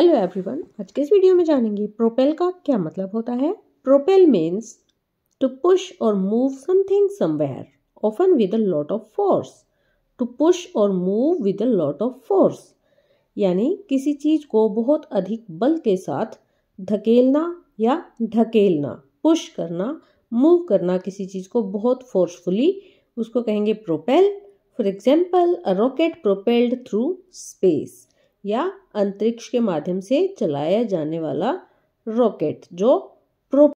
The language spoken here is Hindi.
हेलो एवरीवन आज के इस वीडियो में जानेंगे प्रोपेल का क्या मतलब होता है प्रोपेल मीन्स टू पुश और move something somewhere often with a lot of force to push और move with a lot of force यानी किसी चीज को बहुत अधिक बल के साथ धकेलना या ढकेलना पुश करना मूव करना किसी चीज को बहुत फोर्सफुली उसको कहेंगे propel for example a rocket propelled through space या अंतरिक्ष के माध्यम से चलाया जाने वाला रॉकेट जो प्रो